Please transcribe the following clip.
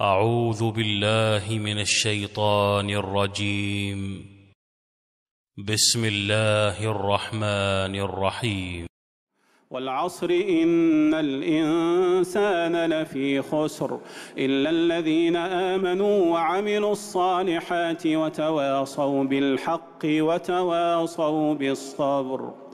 أعوذ بالله من الشيطان الرجيم بسم الله الرحمن الرحيم والعصر إن الإنسان لفي خسر إلا الذين آمنوا وعملوا الصالحات وتواصوا بالحق وتواصوا بالصبر